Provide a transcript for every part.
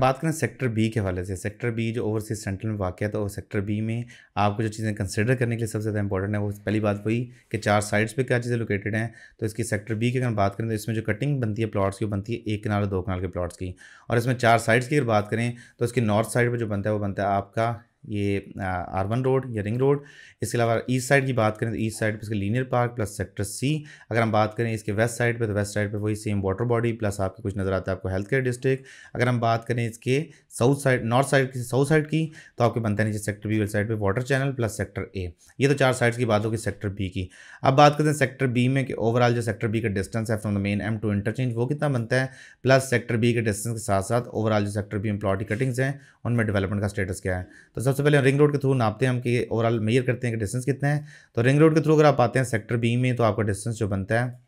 बात करें sector B के हवाले से सेक्टर बी जो ओवरसीज सेंट्रल में वाक़ है तो सेक्टर बी में आपको जो चीज़ें कंसिडर करने के लिए सबसे ज़्यादा इंपॉर्टेंट है वो पहली बात वही कि चार साइड्स पे क्या चीज़ें लोकेटेड हैं तो इसकी सेक्टर बी तो की अगर बात करें तो इसमें जो कटिंग बनती है प्लाट्स की बनती है एक किनार और दो कनाल के प्लाट्स की और इसमें चार साइड्स की अगर बात करें तो इसकी नॉर्थ साइड पर जो बनता है वो बनता है आपका ये आरवन रोड या रिंग रोड इसके अलावा ईस्ट साइड की बात करें तो ईस्ट साइड पे इसके linear park plus sector C अगर हम बात करें इसके वेस्ट साइड पे तो वेस्ट साइड पे वही सेम वाटर बॉडी प्लस आपके कुछ नज़र आता है आपको हेल्थ केयर डिस्ट्रिक्ट अगर हम बात करें इसके साउथ साइड नॉर्थ साइड की साउथ साइड की तो आपके बनता है नीचे सेक्टर बी साइड पर water channel plus sector A ये तो चार साइड्स की बात होगी सेक्टर बी की अब बात करते हैं सेक्टर बी में कि ओवरऑल जो सेक्टर बी का डिस्टेंस है from the main M two interchange वो कितना बनता है प्लस सेक्टर बी के डिस्टेंस के साथ साथ ओवरऑल जो सेक्टर बी में प्लॉट की कटिंग्स हैं उनमें डेवलपमेंट का स्टेटस क्या है तो सबसे पहले रिंग रोड के थ्रू नापते हैं हम कि ओवरऑल मेयर करते हैं कि डिस्टेंस कितना है तो रिंग रोड के थ्रू अगर आप आते हैं सेक्टर बी में तो आपका डिस्टेंस जो बनता है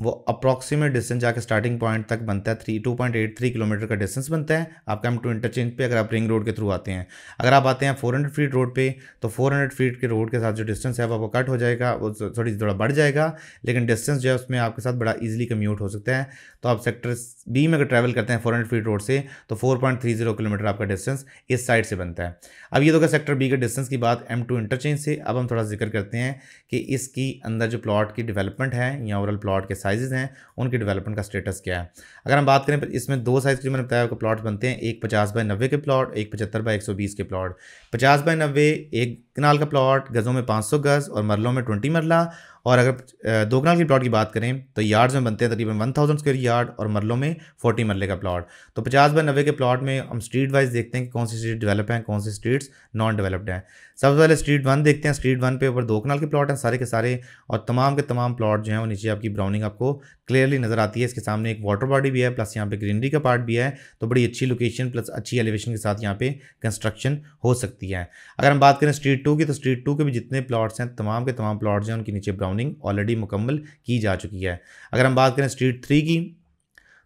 वो अप्रॉक्सीमेट डिस्टेंस जाके स्टार्टिंग पॉइंट तक बनता है three two point eight three kilometre का डिस्टेंस बनता है आपका एम टू इंटरचेंज पे अगर आप रिंग रोड के थ्रू आते हैं अगर आप आते हैं फोर हंड्रेड फीट रोड पे तो फोर हंड्रेड फीट के रोड के साथ जो डिस्टेंस है वो आपको कट हो जाएगा वो थोड़ी थोड़ा बढ़ जाएगा लेकिन डिस्टेंस जो है उसमें आपके साथ बड़ा ईजिली कम्यूट हो सकता है तो आप सेक्टर बी में अगर ट्रैवल करते हैं फोर हंड्रेड फीट रोड से तो four point three zero kilometre आपका डिस्टेंस इस साइड से बनता है अब ये तो क्या सेक्टर बी के डिस्टेंस की बात एम टू इंटरचेंज से अब हम थोड़ा जिक्र करते हैं कि इसकी अंदर जो प्लाट की डिवेलपमेंट है या ओवरऑल प्लाट के साइज़ हैं उनकी डेवलपमेंट का स्टेटस क्या है अगर हम बात करें इसमें दो साइज़ के मैंने बताया आपको प्लॉट बनते हैं एक पचास बाय नब्बे के प्लाट एक पचहत्तर बाई एक सौ बीस के प्लाट पचास बाय नब्बे एक कनाल का प्लॉट गज़ों में 500 गज़ और मरलों में 20 मरला और अगर दो कनाल के प्लॉट की बात करें तो यार्ड्स में बनते हैं तकरीबन 1000 स्क्वेयर यार्ड और मरलों में 40 मरले का प्लॉट तो 50 बाय 90 के प्लॉट में हम स्ट्रीट वाइज देखते हैं कि कौन सी स्ट्रीट डेवलप हैं कौन सी स्ट्रीट्स नॉन डेवलप्ड हैं सबसे पहले स्ट्रीट वन देखते हैं स्ट्रीट वन पे ऊपर दो कनाल के प्लॉट हैं सारे के सारे और तमाम के तमाम प्लॉट जो हैं वो नीचे आपकी ब्राउनिंग आपको क्लियरली नज़र आती है इसके सामने एक वाटर बॉडी भी है प्लस यहाँ पे ग्रीनरी का पार्ट भी है तो बड़ी अच्छी लोकेशन प्लस अच्छी एलिवेशन के साथ यहाँ पे कंस्ट्रक्शन हो सकती है अगर हम बात करें स्ट्रीट स्ट्रीट टू की तो स्ट्रीट टू के भी जितने प्लॉट्स हैं तमाम के तमाम प्लॉट्स हैं उनके नीचे ब्राउनिंग ऑलरेडी मुकम्मल की जा चुकी है अगर हम बात करें स्ट्रीट थ्री की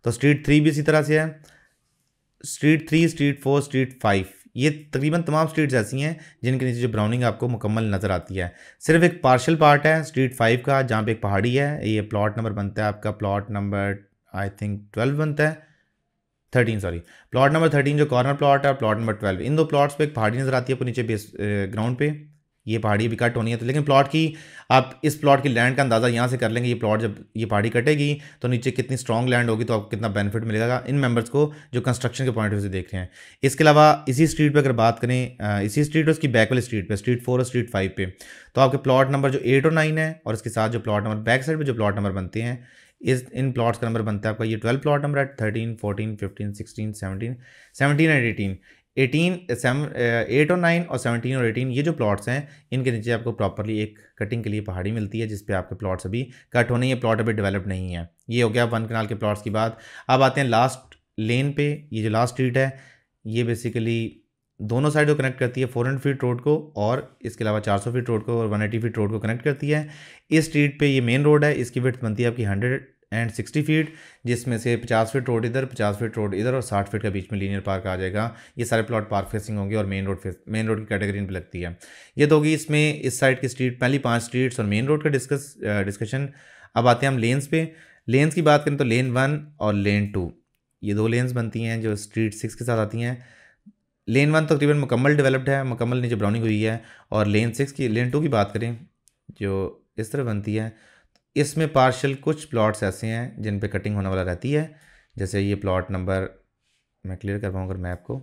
तो स्ट्रीट थ्री भी इसी तरह से है street three street four street five ये तकरीबन तमाम स्ट्रीट्स ऐसी हैं जिनके नीचे जो ब्राउनिंग आपको मुकम्मल नज़र आती है सिर्फ एक पार्शल पार्ट है स्ट्रीट फाइव का जहाँ पे एक पहाड़ी है ये प्लॉट नंबर बनता है आपका plot number I think twelve बनता है thirteen sorry plot number thirteen जो कॉर्नर प्लॉट है प्लॉट नंबर ट्वेल्व इन दो प्लॉट्स पे एक पहाड़ी नजर आती है अपने नीचे बेस ग्राउंड पे ये पहाड़ी भी कट होनी है तो लेकिन प्लॉट की आप इस प्लॉट की लैंड का अंदाज़ा यहाँ से कर लेंगे ये प्लॉट जब ये पहाड़ी कटेगी तो नीचे कितनी स्ट्रॉन्ग लैंड होगी तो आपको कितना बेनिफिट मिलेगा इन मेंबर्स को जो कंस्ट्रक्शन के पॉइंट ऑफ व्यू से देख रहे हैं इसके अलावा इसी स्ट्रीट पर अगर बात करें इसी स्ट्रीट और उसकी बैक वाली स्ट्रीट पर स्ट्रीट फोर और स्ट्रीट फाइव पर तो आपके प्लॉट नंबर जो एट और नाइन है और इसके साथ जो प्लॉट नंबर बैक साइड पर जो प्लॉट नंबर बनते हैं इस इन प्लॉट्स का नंबर बनता है आपका ये ट्वेल्व प्लॉट नंबर है thirteen fourteen fifteen sixteen seventeen seventeen and eighteen eighteen seven eight और नाइन और सेवनटीन और एटीन ये जो प्लॉट्स हैं इनके नीचे आपको प्रॉपरली एक कटिंग के लिए पहाड़ी मिलती है जिसपे आपके प्लॉट्स अभी कट होने ये प्लॉट अभी डेवलप नहीं है ये हो गया वन कनाल के प्लॉट्स की बात अब आते हैं लास्ट लेन पे ये जो लास्ट स्ट्रीट है ये बेसिकली दोनों साइड को कनेक्ट करती है फोर फीट रोड को और इसके अलावा 400 फीट रोड को और 180 फीट रोड को कनेक्ट करती है इस स्ट्रीट पे ये मेन रोड है इसकी विथ बनती है आपकी हंड्रेड एंड सिक्सटी फीट जिसमें से पचास फीट रोड इधर पचास फीट रोड इधर और साठ फीट का बीच में लीनियर पार्क आ जाएगा ये सारे प्लॉट पार्क फेसिंग होंगे और main road face main road की कैटेगरी पर लगती है ये तो होगी इसमें इस साइड की स्ट्रीट पहली पाँच स्ट्रीट्स और मेन रोड का डिस्कस डिस्कशन अब आते हैं हम लेन्स पे लेन्स की बात करें तो लेन वन और लेन टू ये दो लेन्स बनती हैं जो स्ट्रीट सिक्स के साथ आती हैं लेन वन तो तकरीबन मुकम्मल डेवलप्ड है मुकम्मल नीचे ब्राउनिंग हुई है और लेन सिक्स की लेन टू की बात करें जो इस तरह बनती है तो इसमें पार्शल कुछ प्लॉट्स ऐसे हैं जिन पे कटिंग होने वाला रहती है जैसे ये प्लॉट नंबर मैं क्लियर कर अगर मैप को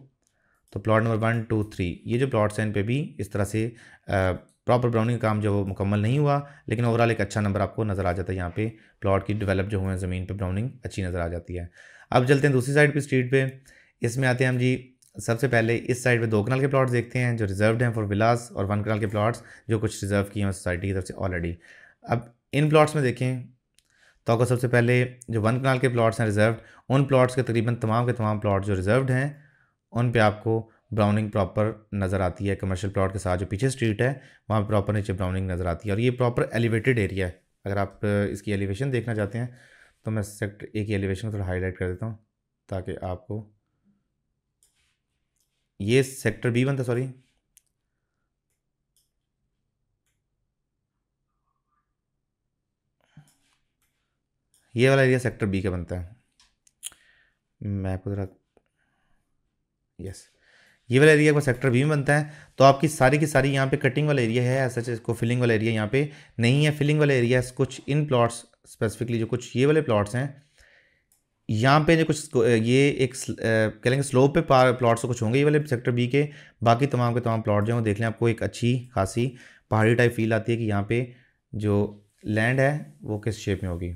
तो plot number one two three ये जो प्लॉट्स हैं इन पर भी इस तरह से प्रॉपर ब्राउनिंग काम जो वो मुकम्मल नहीं हुआ लेकिन ओवरऑल एक अच्छा नंबर आपको नज़र आ जाता है यहाँ पर प्लॉट की डिवेलप जो हुए हैं ज़मीन पर ब्राउनिंग अच्छी नज़र आ जाती है अब चलते हैं दूसरी साइड पर स्ट्रीट पर इसमें आते हैं हम जी सबसे पहले इस साइड पे दो कनाल के प्लॉट्स देखते हैं जो रिजर्व्ड हैं फॉर विलास और वन कनाल के प्लॉट्स जो कुछ रिजर्व किए हैं सोसाइटी की तरफ से ऑलरेडी अब इन प्लॉट्स में देखें तो आपको सबसे पहले जो वन कनाल के प्लॉट्स हैं रिजर्व उन प्लॉट्स के तकरीबन तमाम के तमाम प्लॉट जो रिजर्व हैं उन पर आपको ब्राउनिंग प्रॉपर नज़र आती है कमर्शियल प्लॉट के साथ जो पीछे स्ट्रीट है वहाँ पर प्रॉपर नीचे ब्राउनिंग नज़र आती है और ये प्रॉपर एलिवेटेड एरिया है अगर आप इसकी एलिवेशन देखना चाहते हैं तो मैं सेक्टर एक की एलिवेशन को थोड़ा हाईलाइट कर देता हूँ ताकि आपको ये सेक्टर बी वन था सॉरी ये वाला एरिया सेक्टर बी का बनता है मैं आपको ज़रा यस ये वाला एरिया का सेक्टर बी में बनता है तो आपकी सारी की सारी यहाँ पे कटिंग वाला एरिया है ऐसा इसको फिलिंग वाला एरिया यहाँ पे नहीं है फिलिंग वाला एरिया कुछ इन प्लॉट्स स्पेसिफिकली जो कुछ ये वाले प्लॉट्स हैं यहाँ पे कुछ ये एक कह लेंगे स्लोप पे प्लॉट्स तो कुछ होंगे ये वाले सेक्टर बी के बाकी तमाम के तमाम प्लॉट जो हैं देख लें आपको एक अच्छी खासी पहाड़ी टाइप फील आती है कि यहाँ पे जो लैंड है वो किस शेप में होगी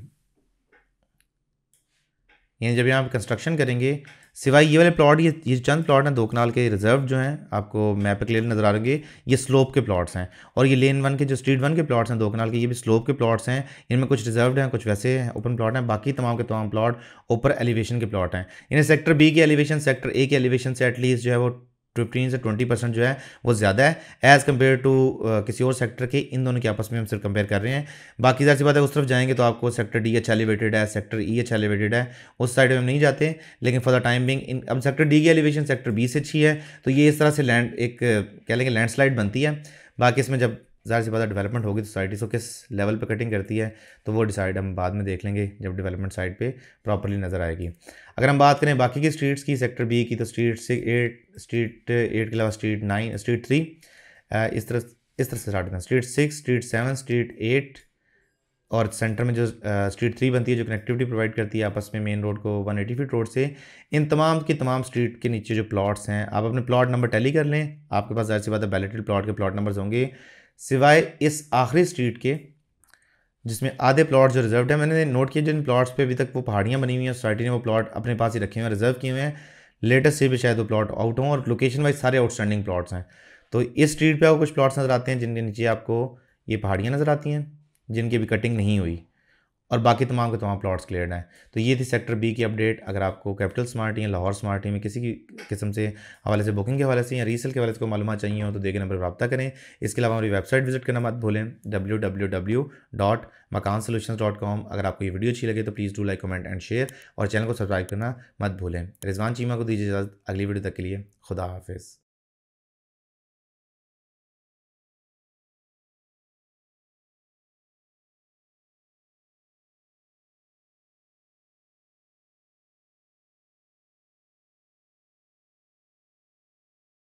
यानी जब यहाँ कंस्ट्रक्शन करेंगे सिवाय ये वाले प्लॉट ये ये चंद प्लॉट हैं दोकनाल के रिजर्व जो हैं आपको मैप पे क्लियर नजर आ रहे ये स्लोप के प्लॉट्स हैं और ये लेन वन के जो स्ट्रीट वन के प्लॉट्स हैं दोकनाल के ये भी स्लोप के प्लॉट्स हैं इनमें कुछ रिजर्व हैं कुछ वैसे हैं ओपन प्लॉट हैं बाकी तमाम के तमाम प्लॉट ऊपर एलिवेशन के प्लॉट हैं इन्हें सेक्टर बी के एलिवेशन सेक्टर ए के एलिवेशन से एटलीस्ट जो है वो फिफ्टीन से ट्वेंटी परसेंट जो है वो ज़्यादा है एज़ कम्पेयर टू किसी और सेक्टर के इन दोनों के आपस में हम सिर्फ कंपेयर कर रहे हैं बाकी जैसी बात है उस तरफ जाएंगे तो आपको सेक्टर डी अच्छा एलिवेटेड है सेक्टर ई e अच्छा एलिवेटेड है उस साइड में हम नहीं जाते लेकिन फॉर द टाइम बिंग इन अब सेक्टर डी की एलिवेशन सेक्टर बी से अच्छी है तो ये इस तरह से लैंड एक कह लेंगे लैंड बनती है बाकी इसमें जब ज़ाहिर सी बात है डेवलपमेंट होगी तो सोसाइटी सो किस लेवल पे कटिंग करती है तो वो डिसाइड हम बाद में देख लेंगे जब डेवलपमेंट साइड पे प्रॉपरली नज़र आएगी अगर हम बात करें बाकी की स्ट्रीट्स की सेक्टर बी की तो स्ट्रीट से एट स्ट्रीट एट के अलावा स्ट्रीट नाइन स्ट्रीट थ्री इस तरह इस तरह से स्टार्ट करें street six street seven street eight और सेंटर में जो स्ट्रीट थ्री बनती है जो कनेक्टिविटी प्रोवाइड करती है आपस में मेन रोड को 180 फीट रोड से इन तमाम की तमाम स्ट्रीट के नीचे जो प्लॉट्स हैं आप अपने प्लॉट नंबर टैली कर लें आपके पास ज़्यादा से बात है बैलेटेड प्लॉट के प्लॉट नंबर्स होंगे सिवाय इस आखिरी स्ट्रीट के जिसमें आधे प्लॉट जो रिजर्व है मैंने नोट किया जिन प्लॉट्स पे अभी तक वो पहाड़ियाँ बनी हुई हैं सोसाइटी ने वो प्लॉट अपने पास ही रखे हुए हैं रिजर्व किए हुए हैं लेटेस्ट से भी शायद वो प्लॉट आउट हों और लोकेशन वाइज सारे आउटस्टैंडिंग प्लॉट्स हैं तो इस स्ट्रीट पर आपको कुछ प्लॉट्स नज़र आते हैं जिनके नीचे आपको ये पहाड़ियाँ नज़र आती हैं जिनकी अभी कटिंग नहीं हुई और बाकी तमाम के तमाम प्लॉट्स क्लियर हैं तो ये थी सेक्टर बी की अपडेट अगर आपको कैपिटल स्मार्ट या लाहौर स्मार्ट में किसी की किस्म से हवाले से बुकिंग के हवाले से या रीसेल के हवाले से कोई मालूम चाहिए हो तो देखे नंबर पर रब्ता करें इसके अलावा हमारी वेबसाइट विजिट करना मत भूलें W W W dot Makaan solution dot अगर आपको ये वीडियो अच्छी लगे तो please do like comment and share और चैनल को सब्सक्राइब करना मत भूलें रिजवान चीमा को दीजिए इजाज़त अगली वीडियो तक के लिए खुदा हाफिज़